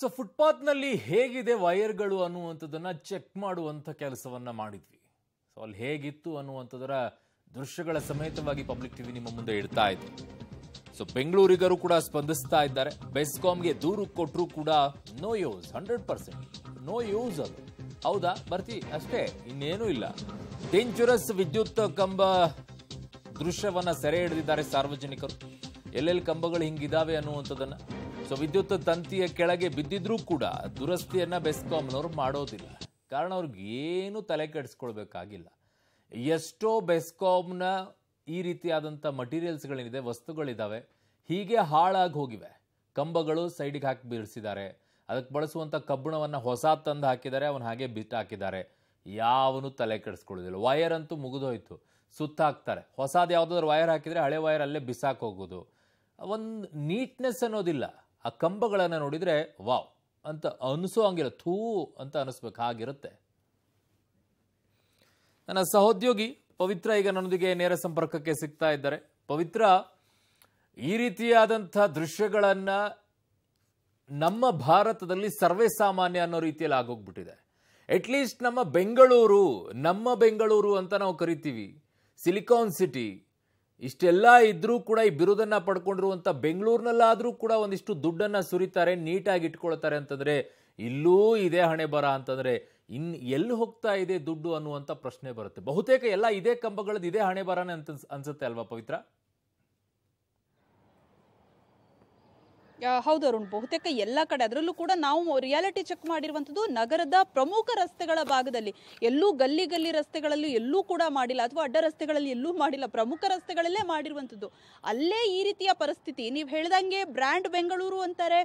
so ಫುಟ್ಪಾತ್ನಲ್ಲಿ ಹೇಗಿದೆ ವೈರ್ಗಳು ಅನ್ನುವಂಥದ್ದನ್ನು check ಮಾಡುವಂಥ ಕೆಲಸವನ್ನು ಮಾಡಿದ್ವಿ ಸೊ ಅಲ್ಲಿ ಹೇಗಿತ್ತು ಅನ್ನುವಂಥದ್ರ ದೃಶ್ಯಗಳ ಸಮೇತವಾಗಿ ಪಬ್ಲಿಕ್ ಟಿವಿ ನಿಮ್ಮ ಮುಂದೆ ಇಡ್ತಾ ಇದೆ ಸೊ ಬೆಂಗಳೂರಿಗರು ಕೂಡ ಸ್ಪಂದಿಸ್ತಾ ಇದ್ದಾರೆ ಬೆಸ್ಕಾಮ್ಗೆ ದೂರು ಕೊಟ್ಟರು ಕೂಡ no use hundred percent no use ಅದು ಹೌದಾ ಬರ್ತಿ ಅಷ್ಟೇ ಇನ್ನೇನೂ ಇಲ್ಲ ಡೇಂಜರಸ್ ವಿದ್ಯುತ್ ಕಂಬ ದೃಶ್ಯವನ್ನು ಸೆರೆ ಹಿಡಿದಿದ್ದಾರೆ ಸಾರ್ವಜನಿಕರು ಎಲ್ಲೆಲ್ಲಿ ಕಂಬಗಳು ಹಿಂಗಿದಾವೆ ಅನ್ನುವಂಥದ್ದನ್ನು ಸೊ ವಿದ್ಯುತ್ ತಂತಿಯ ಕೆಳಗೆ ಬಿದ್ದಿದ್ರೂ ಕೂಡ ದುರಸ್ತಿಯನ್ನು ಬೆಸ್ಕಾಂನವ್ರು ಮಾಡೋದಿಲ್ಲ ಕಾರಣ ಅವ್ರಿಗೆ ಏನು ತಲೆ ಕೆಡಿಸ್ಕೊಳ್ಬೇಕಾಗಿಲ್ಲ ಎಷ್ಟೋ ಬೆಸ್ಕಾಂನ ಈ ರೀತಿಯಾದಂಥ ಮಟೀರಿಯಲ್ಸ್ಗಳೇನಿದೆ ವಸ್ತುಗಳಿದ್ದಾವೆ ಹೀಗೆ ಹಾಳಾಗಿ ಹೋಗಿವೆ ಕಂಬಗಳು ಸೈಡಿಗೆ ಹಾಕಿ ಬೀಳಿಸಿದ್ದಾರೆ ಅದಕ್ಕೆ ಬಳಸುವಂಥ ಕಬ್ಬಿಣವನ್ನು ಹೊಸ ತಂದು ಹಾಕಿದ್ದಾರೆ ಅವನು ಹಾಗೆ ಬಿಟ್ಟು ಹಾಕಿದ್ದಾರೆ ಯಾವನು ತಲೆ ಕೆಡಿಸ್ಕೊಳ್ಳೋದಿಲ್ಲ ವೈರ್ ಅಂತೂ ಮುಗಿದೋಯ್ತು ಸುತ್ತ ಹಾಕ್ತಾರೆ ಹೊಸದು ಯಾವುದಾದ್ರು ವೈರ್ ಹಾಕಿದರೆ ಹಳೆ ವೈರ್ ಅಲ್ಲೇ ಬಿಸಾಕೋಗೋದು ಒಂದು ನೀಟ್ನೆಸ್ ಅನ್ನೋದಿಲ್ಲ ಆ ಕಂಬಗಳನ್ನು ನೋಡಿದರೆ ವಾವ್ ಅಂತ ಅನಿಸೋ ಹಂಗಿಲ್ಲ ಥೂ ಅಂತ ಅನಿಸ್ಬೇಕು ಹಾಗಿರುತ್ತೆ ನನ್ನ ಸಹೋದ್ಯೋಗಿ ಪವಿತ್ರ ಈಗ ನನ್ನೊಂದಿಗೆ ನೇರ ಸಂಪರ್ಕಕ್ಕೆ ಸಿಗ್ತಾ ಇದ್ದಾರೆ ಪವಿತ್ರ ಈ ರೀತಿಯಾದಂಥ ದೃಶ್ಯಗಳನ್ನು ನಮ್ಮ ಭಾರತದಲ್ಲಿ ಸರ್ವೇ ಸಾಮಾನ್ಯ ಅನ್ನೋ ರೀತಿಯಲ್ಲಿ ಆಗೋಗ್ಬಿಟ್ಟಿದೆ ಅಟ್ಲೀಸ್ಟ್ ನಮ್ಮ ಬೆಂಗಳೂರು ನಮ್ಮ ಬೆಂಗಳೂರು ಅಂತ ನಾವು ಕರಿತೀವಿ ಸಿಲಿಕಾನ್ ಸಿಟಿ ಇಷ್ಟೆಲ್ಲ ಇದ್ರೂ ಕೂಡ ಈ ಬಿರುದನ್ನ ಪಡ್ಕೊಂಡಿರುವಂಥ ಬೆಂಗಳೂರಿನಲ್ಲಾದರೂ ಕೂಡ ಒಂದಿಷ್ಟು ದುಡ್ಡನ್ನು ಸುರಿತಾರೆ ನೀಟಾಗಿ ಇಟ್ಕೊಳ್ತಾರೆ ಅಂತಂದರೆ ಇಲ್ಲೂ ಇದೇ ಹಣೆ ಬರ ಅಂತಂದರೆ ಇನ್ ಎಲ್ಲಿ ಹೋಗ್ತಾ ಇದೆ ದುಡ್ಡು ಅನ್ನುವಂಥ ಪ್ರಶ್ನೆ ಬರುತ್ತೆ ಬಹುತೇಕ ಎಲ್ಲ ಇದೇ ಕಂಬಗಳದ್ದು ಇದೇ ಹಣೆ ಬರನೇ ಅಂತ ಅನ್ಸುತ್ತೆ ಅಲ್ವಾ ಪವಿತ್ರ ಹೌದು ಅರುಣ್ ಬಹುತೇಕ ಎಲ್ಲ ಕಡೆ ಅದರಲ್ಲೂ ಕೂಡ ನಾವು ರಿಯಾಲಿಟಿ ಚೆಕ್ ಮಾಡಿರುವಂಥದ್ದು ನಗರದ ಪ್ರಮುಖ ರಸ್ತೆಗಳ ಭಾಗದಲ್ಲಿ ಎಲ್ಲೂ ಗಲ್ಲಿ ಗಲ್ಲಿ ರಸ್ತೆಗಳಲ್ಲಿ ಎಲ್ಲೂ ಕೂಡ ಮಾಡಿಲ್ಲ ಅಥವಾ ಅಡ್ಡ ರಸ್ತೆಗಳಲ್ಲಿ ಎಲ್ಲೂ ಮಾಡಿಲ್ಲ ಪ್ರಮುಖ ರಸ್ತೆಗಳಲ್ಲೇ ಮಾಡಿರುವಂಥದ್ದು ಅಲ್ಲೇ ಈ ರೀತಿಯ ಪರಿಸ್ಥಿತಿ ನೀವು ಹೇಳ್ದಂಗೆ ಬ್ರ್ಯಾಂಡ್ ಬೆಂಗಳೂರು ಅಂತಾರೆ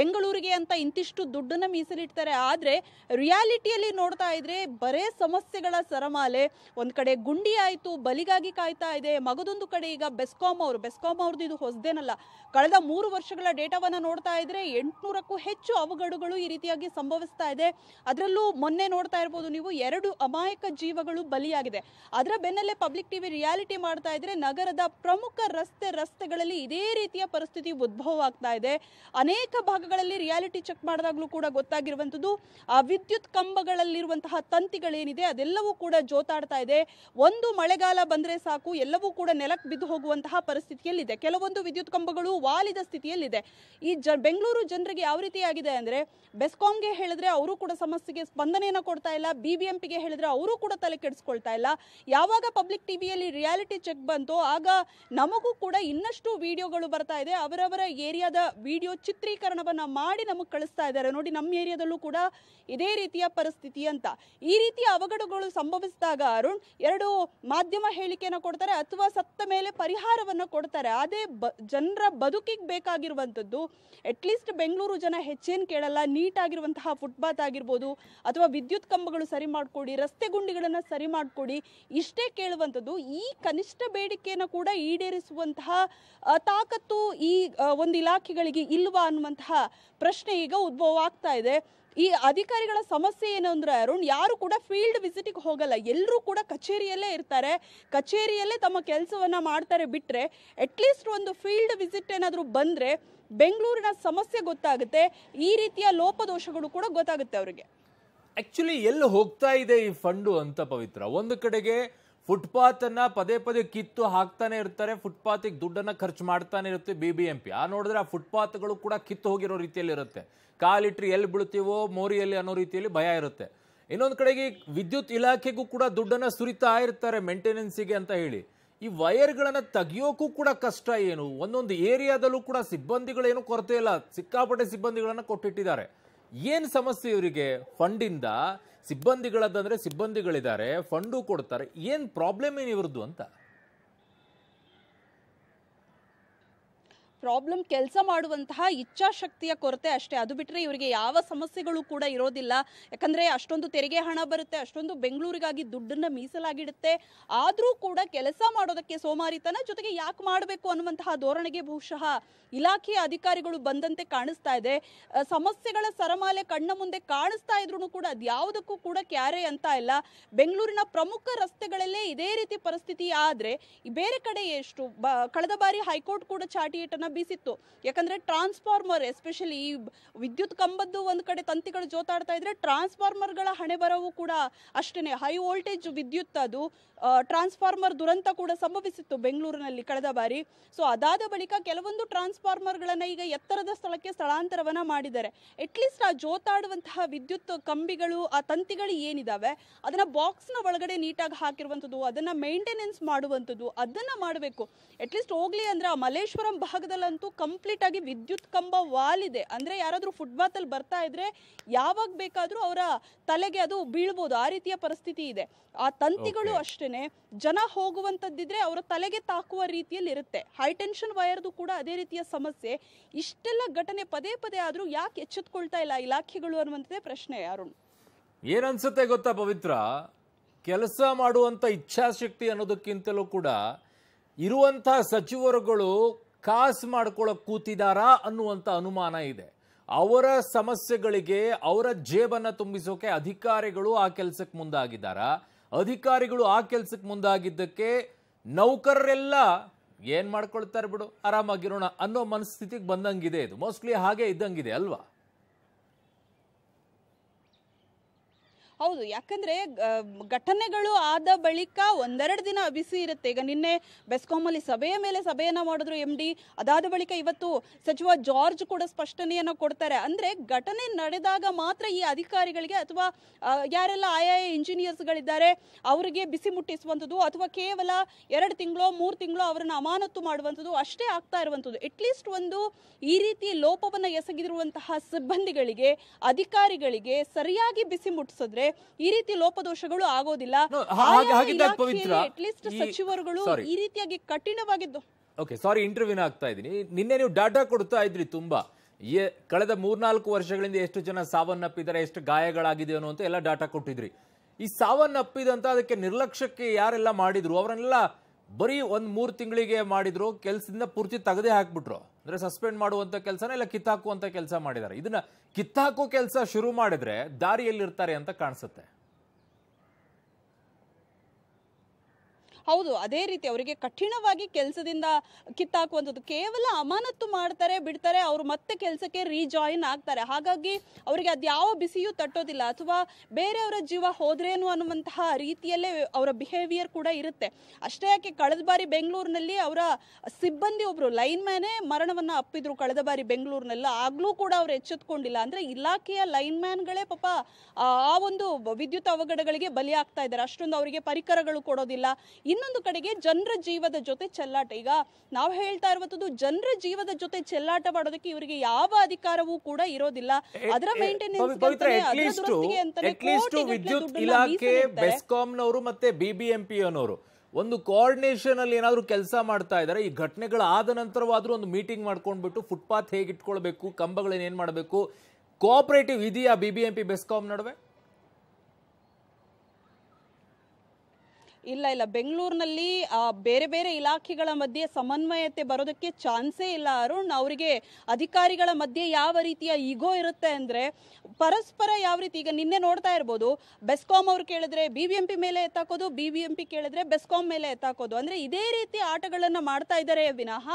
ಬೆಂಗಳೂರಿಗೆ ಅಂತ ಇಂತಿಷ್ಟು ದುಡ್ಡನ್ನು ಮೀಸಲಿಡ್ತಾರೆ ಆದರೆ ರಿಯಾಲಿಟಿಯಲ್ಲಿ ನೋಡ್ತಾ ಇದ್ರೆ ಬರೇ ಸಮಸ್ಯೆಗಳ ಸರಮಾಲೆ ಒಂದು ಕಡೆ ಗುಂಡಿ ಆಯಿತು ಬಲಿಗಾಗಿ ಕಾಯ್ತಾ ಇದೆ ಮಗದೊಂದು ಕಡೆ ಈಗ ಬೆಸ್ಕಾಂ ಅವರು ಬೆಸ್ಕಾಂ ಅವ್ರದ್ದು ಇದು ಹೊಸದೇನಲ್ಲ ಕಳೆದ ಮೂರು ವರ್ಷಗಳ ಡೇಟಾ ಡೇಟಾವನ್ನು ನೋಡ್ತಾ ಇದ್ರೆ ಎಂಟುನೂರಕ್ಕೂ ಹೆಚ್ಚು ಅವಘಡಗಳು ಈ ರೀತಿಯಾಗಿ ಸಂಭವಿಸ್ತಾ ಇದೆ ಅದರಲ್ಲೂ ಮೊನ್ನೆ ನೋಡ್ತಾ ಇರ್ಬೋದು ನೀವು ಎರಡು ಅಮಾಯಕ ಜೀವಗಳು ಬಲಿಯಾಗಿದೆ ಅದರ ಬೆನ್ನಲ್ಲೇ ಪಬ್ಲಿಕ್ ಟಿವಿ ರಿಯಾಲಿಟಿ ಮಾಡ್ತಾ ಇದ್ರೆ ನಗರದ ಪ್ರಮುಖ ರಸ್ತೆ ರಸ್ತೆಗಳಲ್ಲಿ ಇದೇ ರೀತಿಯ ಪರಿಸ್ಥಿತಿ ಉದ್ಭವ ಆಗ್ತಾ ಇದೆ ಅನೇಕ ಭಾಗಗಳಲ್ಲಿ ರಿಯಾಲಿಟಿ ಚೆಕ್ ಮಾಡಿದಾಗಲೂ ಕೂಡ ಗೊತ್ತಾಗಿರುವಂಥದ್ದು ಆ ವಿದ್ಯುತ್ ಕಂಬಗಳಲ್ಲಿರುವಂತಹ ತಂತಿಗಳೇನಿದೆ ಅದೆಲ್ಲವೂ ಕೂಡ ಜೋತಾಡ್ತಾ ಇದೆ ಒಂದು ಮಳೆಗಾಲ ಬಂದರೆ ಸಾಕು ಎಲ್ಲವೂ ಕೂಡ ನೆಲಕ್ಕೆ ಬಿದ್ದು ಹೋಗುವಂತಹ ಪರಿಸ್ಥಿತಿಯಲ್ಲಿದೆ ಕೆಲವೊಂದು ವಿದ್ಯುತ್ ಕಂಬಗಳು ವಾಲಿದ ಸ್ಥಿತಿಯಲ್ಲಿದೆ ಈ ಜ ಬೆಂಗಳೂರು ಜನರಿಗೆ ಯಾವ ರೀತಿಯಾಗಿದೆ ಅಂದರೆ ಬೆಸ್ಕಾಂಗೆ ಹೇಳಿದ್ರೆ ಅವರು ಕೂಡ ಸಮಸ್ಯೆಗೆ ಸ್ಪಂದನೆಯನ್ನು ಕೊಡ್ತಾ ಇಲ್ಲ ಬಿ ಬಿ ಎಂ ಪಿಗೆ ಹೇಳಿದ್ರೆ ಅವರು ಕೂಡ ತಲೆ ಕೆಡಿಸ್ಕೊಳ್ತಾ ಇಲ್ಲ ಯಾವಾಗ ಪಬ್ಲಿಕ್ ವಿಯಲ್ಲಿ ರಿಯಾಲಿಟಿ ಚೆಕ್ ಬಂತು ಆಗ ನಮಗೂ ಕೂಡ ಇನ್ನಷ್ಟು ವಿಡಿಯೋಗಳು ಬರ್ತಾ ಇದೆ ಅವರವರ ಏರಿಯಾದ ವಿಡಿಯೋ ಚಿತ್ರೀಕರಣವನ್ನು ಮಾಡಿ ನಮಗೆ ಕಳಿಸ್ತಾ ಇದ್ದಾರೆ ನೋಡಿ ನಮ್ಮ ಏರಿಯಾದಲ್ಲೂ ಕೂಡ ಇದೇ ರೀತಿಯ ಪರಿಸ್ಥಿತಿ ಅಂತ ಈ ರೀತಿಯ ಅವಘಡಗಳು ಸಂಭವಿಸಿದಾಗ ಅರುಣ್ ಎರಡು ಮಾಧ್ಯಮ ಹೇಳಿಕೆಯನ್ನು ಕೊಡ್ತಾರೆ ಅಥವಾ ಸತ್ತ ಮೇಲೆ ಪರಿಹಾರವನ್ನು ಕೊಡ್ತಾರೆ ಅದೇ ಬ ಜನರ ಬದುಕಿಗೆ ಬೇಕಾಗಿರುವಂಥದ್ದು ಆಗಿರ್ಬೋದು ಅಟ್ಲೀಸ್ಟ್ ಬೆಂಗಳೂರು ಜನ ಹೆಚ್ಚೇನು ಕೇಳಲ್ಲ ನೀಟಾಗಿರುವಂತಹ ಫುಟ್ಪಾತ್ ಆಗಿರ್ಬೋದು ಅಥವಾ ವಿದ್ಯುತ್ ಕಂಬಗಳು ಸರಿ ಮಾಡಿಕೊಡಿ ರಸ್ತೆ ಗುಂಡಿಗಳನ್ನು ಸರಿ ಮಾಡಿಕೊಡಿ ಇಷ್ಟೇ ಕೇಳುವಂಥದ್ದು ಈ ಕನಿಷ್ಠ ಬೇಡಿಕೆಯನ್ನು ಕೂಡ ಈಡೇರಿಸುವಂತಹ ತಾಕತ್ತು ಈ ಒಂದು ಇಲಾಖೆಗಳಿಗೆ ಇಲ್ವಾ ಅನ್ನುವಂತಹ ಪ್ರಶ್ನೆ ಈಗ ಉದ್ಭವ ಆಗ್ತಾ ಇದೆ ಈ ಅಧಿಕಾರಿಗಳ ಸಮಸ್ಯೆ ಏನು ಅಂದರೆ ಅರುಣ್ ಯಾರು ಕೂಡ ಫೀಲ್ಡ್ ವಿಸಿಟಿಗೆ ಹೋಗಲ್ಲ ಎಲ್ಲರೂ ಕೂಡ ಕಚೇರಿಯಲ್ಲೇ ಇರ್ತಾರೆ ಕಚೇರಿಯಲ್ಲೇ ತಮ್ಮ ಕೆಲಸವನ್ನ ಮಾಡ್ತಾರೆ ಬಿಟ್ಟರೆ ಅಟ್ಲೀಸ್ಟ್ ಒಂದು ಫೀಲ್ಡ್ ವಿಸಿಟ್ ಏನಾದರೂ ಬಂದರೆ ಬೆಂಗಳೂರಿನ ಸಮಸ್ಯೆ ಗೊತ್ತಾಗುತ್ತೆ ಈ ರೀತಿಯ ಲೋಪದೋಷಗಳು ಕೂಡ ಗೊತ್ತಾಗುತ್ತೆ ಅವರಿಗೆ ಆಕ್ಚುಲಿ ಎಲ್ಲಿ ಹೋಗ್ತಾ ಇದೆ ಈ ಫಂಡು ಅಂತ ಪವಿತ್ರ ಒಂದು ಕಡೆಗೆ ಫುಟ್ಪಾತ್ ಅನ್ನ ಪದೇ ಪದೇ ಕಿತ್ತು ಹಾಕ್ತಾನೆ ಇರ್ತಾರೆ ಫುಟ್ಪಾತಿಗೆ ದುಡ್ಡನ್ನ ಖರ್ಚು ಮಾಡ್ತಾನೆ ಇರುತ್ತೆ ಬಿ ಬಿ ಎಂ ಪಿ ಆ ನೋಡಿದ್ರೆ ಆ ಫುಟ್ಪಾತ್ಗಳು ಕೂಡ ಕಿತ್ತು ಹೋಗಿರೋ ರೀತಿಯಲ್ಲಿ ಇರುತ್ತೆ ಕಾಲಿಟ್ರಿ ಎಲ್ಲಿ ಬೀಳ್ತೀವೋ ಮೋರಿಯಲ್ಲಿ ಅನ್ನೋ ರೀತಿಯಲ್ಲಿ ಭಯ ಇರುತ್ತೆ ಇನ್ನೊಂದು ಕಡೆಗೆ ವಿದ್ಯುತ್ ಇಲಾಖೆಗೂ ಕೂಡ ದುಡ್ಡನ್ನ ಸುರಿತಾ ಇರ್ತಾರೆ ಮೇಂಟೆನೆನ್ಸಿಗೆ ಅಂತ ಹೇಳಿ ಈ ವೈರ್ಗಳನ್ನು ತೆಗಿಯೋಕ್ಕೂ ಕೂಡ ಕಷ್ಟ ಏನು ಒಂದೊಂದು ಏರಿಯಾದಲ್ಲೂ ಕೂಡ ಸಿಬ್ಬಂದಿಗಳೇನು ಕೊರತೆ ಇಲ್ಲ ಸಿಕ್ಕಾಪಟ್ಟೆ ಸಿಬ್ಬಂದಿಗಳನ್ನು ಕೊಟ್ಟಿಟ್ಟಿದ್ದಾರೆ ಏನು ಸಮಸ್ಯೆ ಇವರಿಗೆ ಫಂಡಿಂದ ಸಿಬ್ಬಂದಿಗಳದ್ದಂದರೆ ಸಿಬ್ಬಂದಿಗಳಿದ್ದಾರೆ ಫಂಡು ಕೊಡ್ತಾರೆ ಏನು ಪ್ರಾಬ್ಲಮ್ ಏನು ಇವ್ರದ್ದು ಅಂತ ಪ್ರಾಬ್ಲಮ್ ಕೆಲಸ ಮಾಡುವಂತಹ ಇಚ್ಛಾಶಕ್ತಿಯ ಕೊರತೆ ಅಷ್ಟೇ ಅದು ಬಿಟ್ಟರೆ ಇವರಿಗೆ ಯಾವ ಸಮಸ್ಯೆಗಳು ಕೂಡ ಇರೋದಿಲ್ಲ ಯಾಕಂದರೆ ಅಷ್ಟೊಂದು ತೆರಿಗೆ ಹಣ ಬರುತ್ತೆ ಅಷ್ಟೊಂದು ಬೆಂಗಳೂರಿಗಾಗಿ ದುಡ್ಡನ್ನು ಮೀಸಲಾಗಿಡುತ್ತೆ ಆದರೂ ಕೂಡ ಕೆಲಸ ಮಾಡೋದಕ್ಕೆ ಸೋಮಾರಿತನ ಜೊತೆಗೆ ಯಾಕೆ ಮಾಡಬೇಕು ಅನ್ನುವಂತಹ ಧೋರಣೆಗೆ ಬಹುಶಃ ಇಲಾಖೆಯ ಅಧಿಕಾರಿಗಳು ಬಂದಂತೆ ಕಾಣಿಸ್ತಾ ಇದೆ ಸಮಸ್ಯೆಗಳ ಸರಮಾಲೆ ಕಣ್ಣ ಮುಂದೆ ಕಾಣಿಸ್ತಾ ಇದ್ರು ಕೂಡ ಅದು ಯಾವುದಕ್ಕೂ ಕೂಡ ಕ್ಯಾರೆ ಅಂತ ಇಲ್ಲ ಬೆಂಗಳೂರಿನ ಪ್ರಮುಖ ರಸ್ತೆಗಳಲ್ಲೇ ಇದೇ ರೀತಿ ಪರಿಸ್ಥಿತಿ ಆದರೆ ಬೇರೆ ಕಡೆ ಎಷ್ಟು ಕಳೆದ ಬಾರಿ ಹೈಕೋರ್ಟ್ ಕೂಡ ಚಾಟಿಯೇಟನ್ನು ಬೀಸಿತ್ತು ಯಾಕಂದ್ರೆ ಟ್ರಾನ್ಸ್ಫಾರ್ಮರ್ ಎಸ್ಪೆಷಲಿ ಈ ವಿದ್ಯುತ್ ಕಂಬದ್ದು ಒಂದು ಕಡೆ ತಂತಿಗಳು ಜೋತಾಡ್ತಾ ಇದ್ರೆ ಟ್ರಾನ್ಸ್ಫಾರ್ಮರ್ಗಳ ಹಣೆ ಬರವು ಕೂಡ ಅಷ್ಟೇ ಹೈ ವೋಲ್ಟೇಜ್ ವಿದ್ಯುತ್ ಅದು ಟ್ರಾನ್ಸ್ಫಾರ್ಮರ್ ದುರಂತ ಕೂಡ ಸಂಭವಿಸಿತ್ತು ಬೆಂಗಳೂರಿನಲ್ಲಿ ಕಳೆದ ಬಾರಿ ಸೊ ಅದಾದ ಬಳಿಕ ಕೆಲವೊಂದು ಟ್ರಾನ್ಸ್ಫಾರ್ಮರ್ಗಳನ್ನು ಈಗ ಎತ್ತರದ ಸ್ಥಳಕ್ಕೆ ಸ್ಥಳಾಂತರವನ್ನು ಮಾಡಿದ್ದಾರೆ ಅಟ್ಲೀಸ್ಟ್ ಆ ಜೋತಾಡುವಂತಹ ವಿದ್ಯುತ್ ಕಂಬಿಗಳು ಆ ತಂತಿಗಳು ಏನಿದಾವೆ ಅದನ್ನು ಬಾಕ್ಸ್ನ ಒಳಗಡೆ ನೀಟಾಗಿ ಹಾಕಿರುವಂಥದ್ದು ಅದನ್ನು ಮೇಂಟೆನೆನ್ಸ್ ಮಾಡುವಂಥದ್ದು ಅದನ್ನು ಮಾಡಬೇಕು ಅಟ್ಲೀಸ್ಟ್ ಹೋಗಲಿ ಅಂದ್ರೆ ಆ ಮಲೇಶ್ವರಂ ಭಾಗದಲ್ಲಿ ಅಲ್ಲಂತೂ ಕಂಪ್ಲೀಟ್ ಆಗಿ ವಿದ್ಯುತ್ ಕಂಬ ವಾಲಿದೆ ಅಂದರೆ ಯಾರಾದರೂ ಅಲ್ಲಿ ಬರ್ತಾ ಇದ್ರೆ ಯಾವಾಗ ಬೇಕಾದರೂ ಅವರ ತಲೆಗೆ ಅದು ಬೀಳ್ಬೋದು ಆ ರೀತಿಯ ಪರಿಸ್ಥಿತಿ ಇದೆ ಆ ತಂತಿಗಳು ಅಷ್ಟೇನೆ ಜನ ಹೋಗುವಂತದ್ದಿದ್ರೆ ಅವರ ತಲೆಗೆ ತಾಕುವ ರೀತಿಯಲ್ಲಿ ಇರುತ್ತೆ ಹೈ ಟೆನ್ಷನ್ ವಯರ್ದು ಕೂಡ ಅದೇ ರೀತಿಯ ಸಮಸ್ಯೆ ಇಷ್ಟೆಲ್ಲ ಘಟನೆ ಪದೇ ಪದೇ ಆದ್ರೂ ಯಾಕೆ ಎಚ್ಚೆತ್ಕೊಳ್ತಾ ಇಲ್ಲ ಇಲಾಖೆಗಳು ಅನ್ನುವಂಥದ್ದೇ ಪ್ರಶ್ನೆ ಯಾರು ಏನನ್ಸುತ್ತೆ ಗೊತ್ತಾ ಪವಿತ್ರ ಕೆಲಸ ಮಾಡುವಂಥ ಇಚ್ಛಾಶಕ್ತಿ ಅನ್ನೋದಕ್ಕಿಂತಲೂ ಕೂಡ ಇರುವಂಥ ಸಚಿವರುಗಳು ಕಾಸು ಮಾಡ್ಕೊಳ್ಳೋಕೆ ಕೂತಿದಾರಾ ಅನ್ನುವಂಥ ಅನುಮಾನ ಇದೆ ಅವರ ಸಮಸ್ಯೆಗಳಿಗೆ ಅವರ ಜೇಬನ್ನು ತುಂಬಿಸೋಕೆ ಅಧಿಕಾರಿಗಳು ಆ ಕೆಲಸಕ್ಕೆ ಮುಂದಾಗಿದ್ದಾರಾ ಅಧಿಕಾರಿಗಳು ಆ ಕೆಲಸಕ್ಕೆ ಮುಂದಾಗಿದ್ದಕ್ಕೆ ನೌಕರರೆಲ್ಲ ಏನು ಮಾಡ್ಕೊಳ್ತಾರೆ ಬಿಡು ಆರಾಮಾಗಿರೋಣ ಅನ್ನೋ ಮನಸ್ಥಿತಿಗೆ ಬಂದಂಗಿದೆ ಇದು ಮೋಸ್ಟ್ಲಿ ಹಾಗೆ ಇದ್ದಂಗಿದೆ ಅಲ್ವಾ ಹೌದು ಯಾಕಂದರೆ ಘಟನೆಗಳು ಆದ ಬಳಿಕ ಒಂದೆರಡು ದಿನ ಬಿಸಿ ಇರುತ್ತೆ ಈಗ ನಿನ್ನೆ ಬೆಸ್ಕಾಮಲ್ಲಿ ಸಭೆಯ ಮೇಲೆ ಸಭೆಯನ್ನು ಮಾಡಿದ್ರು ಎಂ ಡಿ ಅದಾದ ಬಳಿಕ ಇವತ್ತು ಸಚಿವ ಜಾರ್ಜ್ ಕೂಡ ಸ್ಪಷ್ಟನೆಯನ್ನು ಕೊಡ್ತಾರೆ ಅಂದರೆ ಘಟನೆ ನಡೆದಾಗ ಮಾತ್ರ ಈ ಅಧಿಕಾರಿಗಳಿಗೆ ಅಥವಾ ಯಾರೆಲ್ಲ ಆಯಾ ಇಂಜಿನಿಯರ್ಸ್ಗಳಿದ್ದಾರೆ ಅವರಿಗೆ ಬಿಸಿ ಮುಟ್ಟಿಸುವಂಥದ್ದು ಅಥವಾ ಕೇವಲ ಎರಡು ತಿಂಗಳು ಮೂರು ತಿಂಗಳು ಅವರನ್ನು ಅಮಾನತು ಮಾಡುವಂಥದ್ದು ಅಷ್ಟೇ ಆಗ್ತಾ ಇರುವಂಥದ್ದು ಅಟ್ಲೀಸ್ಟ್ ಒಂದು ಈ ರೀತಿ ಲೋಪವನ್ನು ಎಸಗಿರುವಂತಹ ಸಿಬ್ಬಂದಿಗಳಿಗೆ ಅಧಿಕಾರಿಗಳಿಗೆ ಸರಿಯಾಗಿ ಬಿಸಿ ಮುಟ್ಟಿಸಿದ್ರೆ ಈ ರೀತಿ ಲೋಪದೋಷಗಳು ಆಗೋದಿಲ್ಲ ಸಚಿವರುಗಳು ಈ ರೀತಿಯಾಗಿ ಕಠಿಣವಾಗಿದ್ದು ಓಕೆ ಸಾರಿ ಇಂಟರ್ವ್ಯೂನ ಆಗ್ತಾ ಇದ್ದೀನಿ ನಿನ್ನೆ ನೀವು ಡಾಟಾ ಕೊಡ್ತಾ ಇದ್ರಿ ತುಂಬಾ ಕಳೆದ ಮೂರ್ನಾಲ್ಕು ವರ್ಷಗಳಿಂದ ಎಷ್ಟು ಜನ ಸಾವನ್ನಪ್ಪಿದ್ದಾರೆ ಎಷ್ಟು ಗಾಯಗಳಾಗಿದೆ ಅನ್ನೋ ಎಲ್ಲ ಡಾಟಾ ಕೊಟ್ಟಿದ್ರಿ ಈ ಸಾವನ್ನಪ್ಪಿದಂತ ಅದಕ್ಕೆ ನಿರ್ಲಕ್ಷ್ಯಕ್ಕೆ ಯಾರೆಲ್ಲ ಮಾಡಿದ್ರು ಅವರನ್ನೆಲ್ಲ ಬರೀ ಒಂದು ಮೂರು ತಿಂಗಳಿಗೆ ಮಾಡಿದ್ರು ಕೆಲಸದಿಂದ ಪೂರ್ತಿ ತೆಗೆದೇ ಹಾಕ್ಬಿಟ್ರು ಅಂದರೆ ಸಸ್ಪೆಂಡ್ ಮಾಡುವಂಥ ಕೆಲಸನ ಇಲ್ಲ ಕಿತ್ತಾಕುವಂಥ ಕೆಲಸ ಮಾಡಿದ್ದಾರೆ ಇದನ್ನು ಕಿತ್ತಾಕೋ ಕೆಲಸ ಶುರು ಮಾಡಿದರೆ ದಾರಿಯಲ್ಲಿರ್ತಾರೆ ಅಂತ ಕಾಣಿಸುತ್ತೆ ಹೌದು ಅದೇ ರೀತಿ ಅವರಿಗೆ ಕಠಿಣವಾಗಿ ಕೆಲಸದಿಂದ ಕಿತ್ತಾಕುವಂಥದ್ದು ಕೇವಲ ಅಮಾನತ್ತು ಮಾಡ್ತಾರೆ ಬಿಡ್ತಾರೆ ಅವರು ಮತ್ತೆ ಕೆಲಸಕ್ಕೆ ರೀಜಾಯಿನ್ ಆಗ್ತಾರೆ ಹಾಗಾಗಿ ಅವರಿಗೆ ಅದು ಯಾವ ಬಿಸಿಯೂ ತಟ್ಟೋದಿಲ್ಲ ಅಥವಾ ಬೇರೆಯವರ ಜೀವ ಹೋದ್ರೇನು ಅನ್ನುವಂತಹ ರೀತಿಯಲ್ಲೇ ಅವರ ಬಿಹೇವಿಯರ್ ಕೂಡ ಇರುತ್ತೆ ಅಷ್ಟೇ ಯಾಕೆ ಕಳೆದ ಬಾರಿ ಬೆಂಗಳೂರಿನಲ್ಲಿ ಅವರ ಸಿಬ್ಬಂದಿ ಒಬ್ಬರು ಲೈನ್ ಮ್ಯಾನೇ ಮರಣವನ್ನು ಅಪ್ಪಿದ್ರು ಕಳೆದ ಬಾರಿ ಬೆಂಗಳೂರಿನಲ್ಲಿ ಆಗಲೂ ಕೂಡ ಅವ್ರು ಎಚ್ಚೆತ್ಕೊಂಡಿಲ್ಲ ಅಂದರೆ ಇಲಾಖೆಯ ಲೈನ್ ಮ್ಯಾನ್ಗಳೇ ಪಾಪ ಆ ಒಂದು ವಿದ್ಯುತ್ ಅವಘಡಗಳಿಗೆ ಬಲಿಯಾಗ್ತಾ ಇದ್ದಾರೆ ಅಷ್ಟೊಂದು ಅವರಿಗೆ ಪರಿಕರಗಳು ಕೊಡೋದಿಲ್ಲ ಇನ್ನೊಂದು ಕಡೆಗೆ ಜನರ ಜೀವದ ಜೊತೆ ಚೆಲ್ಲಾಟ ಈಗ ನಾವು ಹೇಳ್ತಾ ಇರುವಂತದ್ದು ಜನರ ಜೀವದ ಜೊತೆ ಚೆಲ್ಲಾಟ ಮಾಡೋದಕ್ಕೆ ಇವರಿಗೆ ಯಾವ ಅಧಿಕಾರವೂ ಕೂಡ ಇರೋದಿಲ್ಲ ಅದರ ಮೇಂಟೆನೆನ್ಸ್ ವಿದ್ಯುತ್ ಇಲಾಖೆ ಬೆಸ್ಕಾಂನವರು ಮತ್ತೆ ಬಿಬಿಎಂಪಿ ಅನ್ನೋರು ಒಂದು ಕೋಆರ್ಡಿನೇಷನ್ ಅಲ್ಲಿ ಏನಾದರೂ ಕೆಲಸ ಮಾಡ್ತಾ ಇದ್ದಾರೆ ಈ ಆದ ನಂತರವಾದ್ರೂ ಒಂದು ಮೀಟಿಂಗ್ ಮಾಡ್ಕೊಂಡ್ಬಿಟ್ಟು ಫುಟ್ಪಾತ್ ಹೇಗೆ ಇಟ್ಕೊಳ್ಬೇಕು ಕಂಬಗಳನ್ನ ಏನು ಮಾಡಬೇಕು ಕೋಆಪರೇಟಿವ್ ಇದೆಯಾ ಬಿಬಿಎಂಪಿ ಬೆಸ್ಕಾಂ ನಡುವೆ ಇಲ್ಲ ಇಲ್ಲ ಬೆಂಗಳೂರಿನಲ್ಲಿ ಬೇರೆ ಬೇರೆ ಇಲಾಖೆಗಳ ಮಧ್ಯೆ ಸಮನ್ವಯತೆ ಬರೋದಕ್ಕೆ ಚಾನ್ಸೇ ಇಲ್ಲ ಅರುಣ್ ಅವರಿಗೆ ಅಧಿಕಾರಿಗಳ ಮಧ್ಯೆ ಯಾವ ರೀತಿಯ ಈಗೋ ಇರುತ್ತೆ ಅಂದರೆ ಪರಸ್ಪರ ಯಾವ ರೀತಿ ಈಗ ನಿನ್ನೆ ನೋಡ್ತಾ ಇರ್ಬೋದು ಬೆಸ್ಕಾಂ ಅವ್ರು ಕೇಳಿದ್ರೆ ಬಿ ಬಿ ಎಂ ಪಿ ಮೇಲೆ ಎತ್ತಾಕೋದು ಬಿ ಬಿ ಎಂ ಪಿ ಕೇಳಿದ್ರೆ ಬೆಸ್ಕಾಂ ಮೇಲೆ ಎತ್ತಾಕೋದು ಅಂದರೆ ಇದೇ ರೀತಿ ಆಟಗಳನ್ನು ಮಾಡ್ತಾ ಇದ್ದಾರೆ ವಿನಃ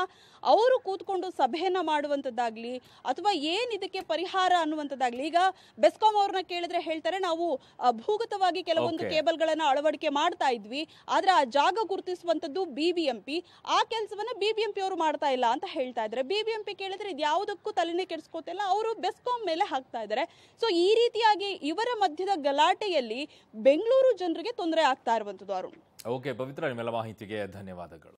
ಅವರು ಕೂತ್ಕೊಂಡು ಸಭೆಯನ್ನು ಮಾಡುವಂಥದ್ದಾಗಲಿ ಅಥವಾ ಏನು ಇದಕ್ಕೆ ಪರಿಹಾರ ಅನ್ನುವಂಥದ್ದಾಗಲಿ ಈಗ ಬೆಸ್ಕಾಂ ಅವ್ರನ್ನ ಕೇಳಿದ್ರೆ ಹೇಳ್ತಾರೆ ನಾವು ಭೂಗತವಾಗಿ ಕೆಲವೊಂದು ಕೇಬಲ್ಗಳನ್ನು ಅಳವಡಿಕೆ ಮಾಡ್ತಾ ಇದ್ವಿ ಆದ್ರೆ ಆದರೆ ಆ ಜಾಗ ಗುರುತಿಸುವಂಥದ್ದು ಬಿ ಬಿ ಎಂ ಪಿ ಆ ಕೆಲಸವನ್ನು ಬಿ ಬಿ ಎಂ ಪಿ ಅವರು ಮಾಡ್ತಾ ಇಲ್ಲ ಅಂತ ಹೇಳ್ತಾ ಇದ್ದಾರೆ ಬಿ ಬಿ ಎಂ ಪಿ ಕೇಳಿದ್ರೆ ಇದು ಯಾವುದಕ್ಕೂ ತಲೆನೇ ಕೆಡಿಸ್ಕೋತಿಲ್ಲ ಅವರು ಬೆಸ್ಕಾಂ ಮೇಲೆ ಹಾಕ್ತಾ ಇದ್ದಾರೆ ಸೊ ಈ ರೀತಿಯಾಗಿ ಇವರ ಮಧ್ಯದ ಗಲಾಟೆಯಲ್ಲಿ ಬೆಂಗಳೂರು ಜನರಿಗೆ ತೊಂದರೆ ಆಗ್ತಾ ಇರುವಂಥದ್ದು ಅರುಣ್ ಓಕೆ ಪವಿತ್ರ ನಿಮ್ಮೆಲ್ಲ ಮಾಹಿತಿಗೆ ಧನ್ಯವಾದಗಳು